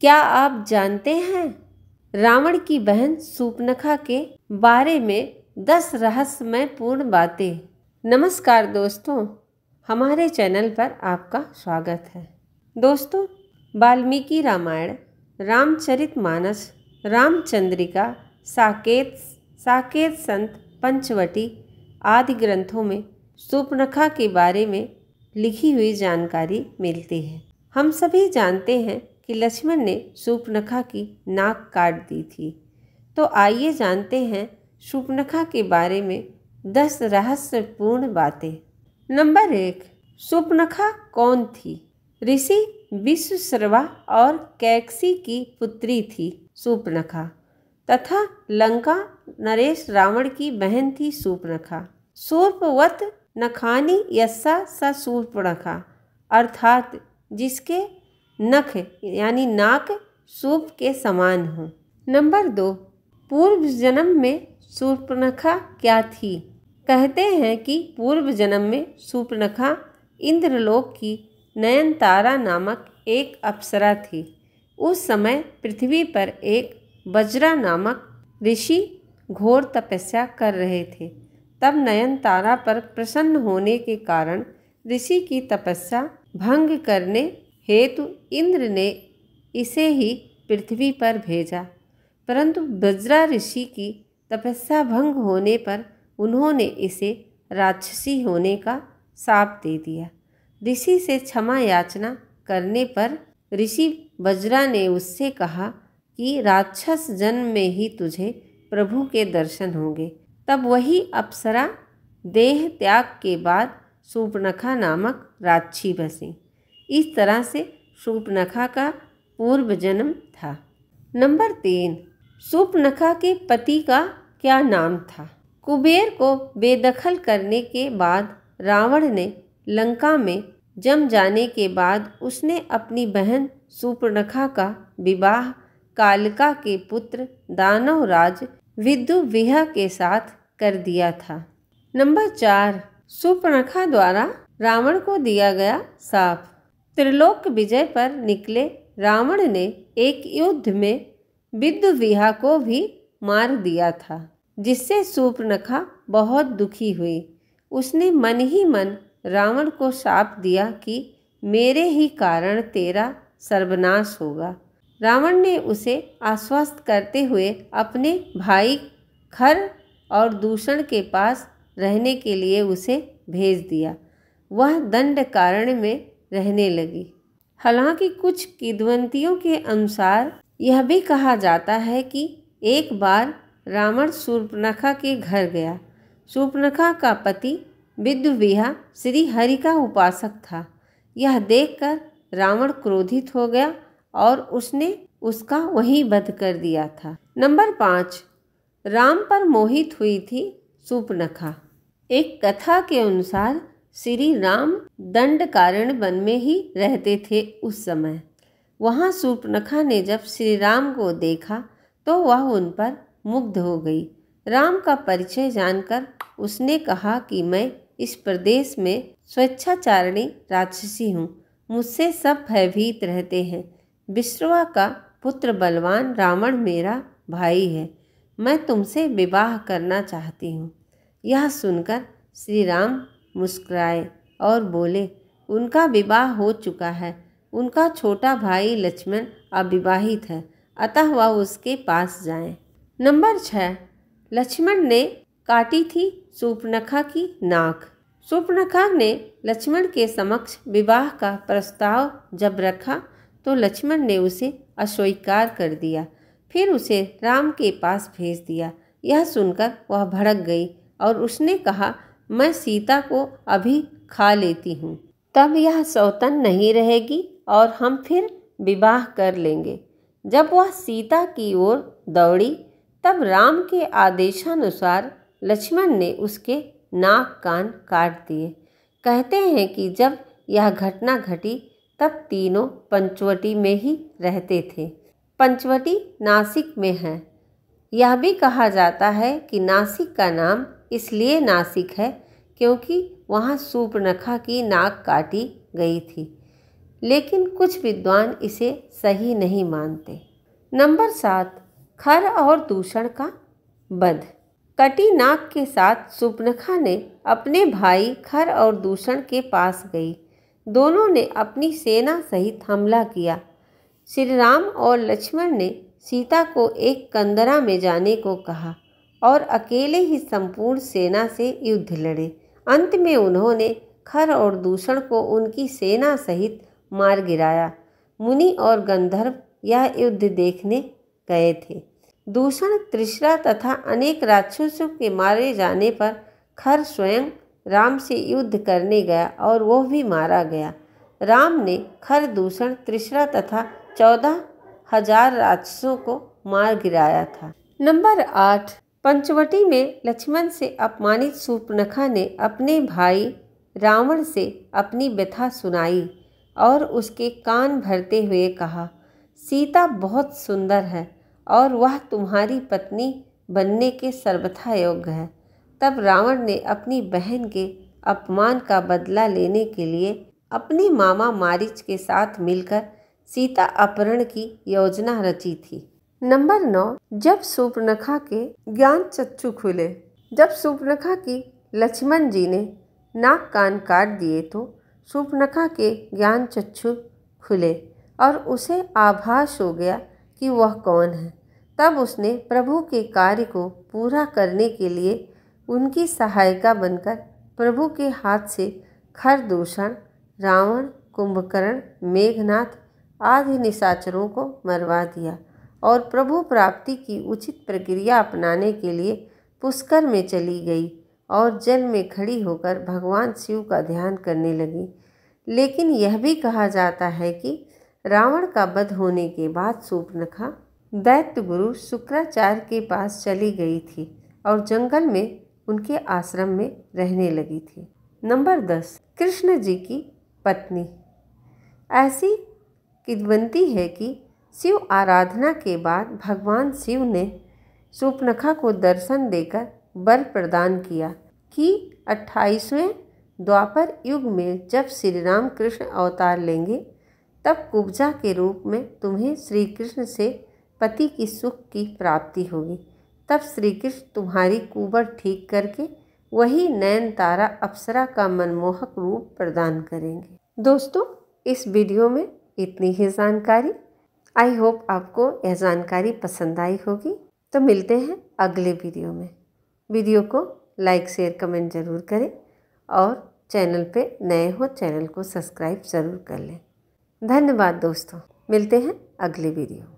क्या आप जानते हैं रावण की बहन सूपनखा के बारे में दस रहस्यमय पूर्ण बातें नमस्कार दोस्तों हमारे चैनल पर आपका स्वागत है दोस्तों वाल्मीकि रामायण रामचरित मानस रामचंद्रिका साकेत साकेत संत पंचवटी आदि ग्रंथों में सूपनखा के बारे में लिखी हुई जानकारी मिलती है हम सभी जानते हैं कि लक्ष्मण ने सूपनखा की नाक काट दी थी तो आइए जानते हैं सूपनखा के बारे में दस रहस्यपूर्ण बातें नंबर एक सूपनखा कौन थी ऋषि विश्वसर्वा और कैक्सी की पुत्री थी सूपनखा तथा लंका नरेश रावण की बहन थी सूपनखा सूर्पवत नखानी यस्सा सा सूर्पणखा अर्थात जिसके नख यानी नाक सूप के समान हो नंबर दो पूर्व जन्म में सूर्पनखा क्या थी कहते हैं कि पूर्व जन्म में सूर्पनखा इंद्रलोक की नयनतारा नामक एक अप्सरा थी उस समय पृथ्वी पर एक बजरा नामक ऋषि घोर तपस्या कर रहे थे तब नयनतारा पर प्रसन्न होने के कारण ऋषि की तपस्या भंग करने हेतु इंद्र ने इसे ही पृथ्वी पर भेजा परंतु बज्रा ऋषि की तपस्या भंग होने पर उन्होंने इसे राक्षसी होने का साप दे दिया ऋषि से क्षमा याचना करने पर ऋषि बज्रा ने उससे कहा कि राक्षस जन्म में ही तुझे प्रभु के दर्शन होंगे तब वही अप्सरा देह त्याग के बाद सुपनखा नामक राक्षी बसी इस तरह से सूपनखा का पूर्व जन्म था नंबर तीन सूपनखा के पति का क्या नाम था कुबेर को बेदखल करने के बाद रावण ने लंका में जम जाने के बाद उसने अपनी बहन सूपनखा का विवाह कालका के पुत्र दानवराज विह के साथ कर दिया था नंबर चार सुपनखा द्वारा रावण को दिया गया साफ त्रिलोक विजय पर निकले रावण ने एक युद्ध में विद्युविहा को भी मार दिया था जिससे सूपनखा बहुत दुखी हुई उसने मन ही मन रावण को साप दिया कि मेरे ही कारण तेरा सर्वनाश होगा रावण ने उसे आश्वस्त करते हुए अपने भाई खर और दूषण के पास रहने के लिए उसे भेज दिया वह दंड कारण में रहने लगी हालांकि कुछ किदवंतियों के अनुसार यह भी कहा जाता है कि एक बार रावण सूर्पनखा के घर गया सूर्पनखा का पति विद्युविहा श्री हरि का उपासक था यह देखकर रावण क्रोधित हो गया और उसने उसका वही बध कर दिया था नंबर पाँच राम पर मोहित हुई थी सूपनखा एक कथा के अनुसार श्री राम दंड कारण वन में ही रहते थे उस समय वहाँ सूर्पनखा ने जब श्री राम को देखा तो वह उन पर मुग्ध हो गई राम का परिचय जानकर उसने कहा कि मैं इस प्रदेश में स्वेच्छाचारिणी राक्षसी हूँ मुझसे सब भयभीत रहते हैं विश्रवा का पुत्र बलवान रावण मेरा भाई है मैं तुमसे विवाह करना चाहती हूँ यह सुनकर श्री राम मुस्कुराए और बोले उनका विवाह हो चुका है उनका छोटा भाई लक्ष्मण अविवाहित है अतः वह उसके पास जाएं। नंबर छः लक्ष्मण ने काटी थी सुपनखा की नाक सुपनखा ने लक्ष्मण के समक्ष विवाह का प्रस्ताव जब रखा तो लक्ष्मण ने उसे अस्वीकार कर दिया फिर उसे राम के पास भेज दिया यह सुनकर वह भड़क गई और उसने कहा मैं सीता को अभी खा लेती हूँ तब यह सौतन नहीं रहेगी और हम फिर विवाह कर लेंगे जब वह सीता की ओर दौड़ी तब राम के आदेशानुसार लक्ष्मण ने उसके नाक कान काट दिए कहते हैं कि जब यह घटना घटी तब तीनों पंचवटी में ही रहते थे पंचवटी नासिक में है यह भी कहा जाता है कि नासिक का नाम इसलिए नासिक है क्योंकि वहाँ सूपनखा की नाक काटी गई थी लेकिन कुछ विद्वान इसे सही नहीं मानते नंबर सात खर और दूषण का बध कटी नाक के साथ सुपनखा ने अपने भाई खर और दूषण के पास गई दोनों ने अपनी सेना सहित हमला किया श्री राम और लक्ष्मण ने सीता को एक कंदरा में जाने को कहा और अकेले ही संपूर्ण सेना से युद्ध लड़े अंत में उन्होंने खर और दूषण को उनकी सेना सहित मार गिराया मुनि और गंधर्व यह युद्ध देखने गए थे दूषण त्रिशरा तथा अनेक राक्षसों के मारे जाने पर खर स्वयं राम से युद्ध करने गया और वह भी मारा गया राम ने खर दूषण त्रिशरा तथा चौदह हजार राक्षसों को मार गिराया था नंबर आठ पंचवटी में लक्ष्मण से अपमानित सूपनखा ने अपने भाई रावण से अपनी व्यथा सुनाई और उसके कान भरते हुए कहा सीता बहुत सुंदर है और वह तुम्हारी पत्नी बनने के सर्वथा योग्य है तब रावण ने अपनी बहन के अपमान का बदला लेने के लिए अपने मामा मारिच के साथ मिलकर सीता अपहरण की योजना रची थी नंबर नौ जब सुपनखा के ज्ञान चक्षु खुले जब सुपनखा की लक्ष्मण जी ने नाक कान काट दिए तो सुपनखा के ज्ञान चक्षु खुले और उसे आभास हो गया कि वह कौन है तब उसने प्रभु के कार्य को पूरा करने के लिए उनकी सहायिका बनकर प्रभु के हाथ से खरदूषण रावण कुंभकर्ण मेघनाथ आदि निशाचरों को मरवा दिया और प्रभु प्राप्ति की उचित प्रक्रिया अपनाने के लिए पुष्कर में चली गई और जल में खड़ी होकर भगवान शिव का ध्यान करने लगी लेकिन यह भी कहा जाता है कि रावण का वध होने के बाद सूपनखा दैत्य गुरु शुक्राचार्य के पास चली गई थी और जंगल में उनके आश्रम में रहने लगी थी नंबर दस कृष्ण जी की पत्नी ऐसी किदवंती है कि शिव आराधना के बाद भगवान शिव ने सूपनखा को दर्शन देकर बल प्रदान किया कि अट्ठाईसवें द्वापर युग में जब श्री राम कृष्ण अवतार लेंगे तब कुब्जा के रूप में तुम्हें श्री कृष्ण से पति की सुख की प्राप्ति होगी तब श्री कृष्ण तुम्हारी कुबर ठीक करके वही नयन तारा अप्सरा का मनमोहक रूप प्रदान करेंगे दोस्तों इस वीडियो में इतनी ही जानकारी आई होप आपको यह जानकारी पसंद आई होगी तो मिलते हैं अगले वीडियो में वीडियो को लाइक शेयर कमेंट ज़रूर करें और चैनल पे नए हो चैनल को सब्सक्राइब ज़रूर कर लें धन्यवाद दोस्तों मिलते हैं अगले वीडियो में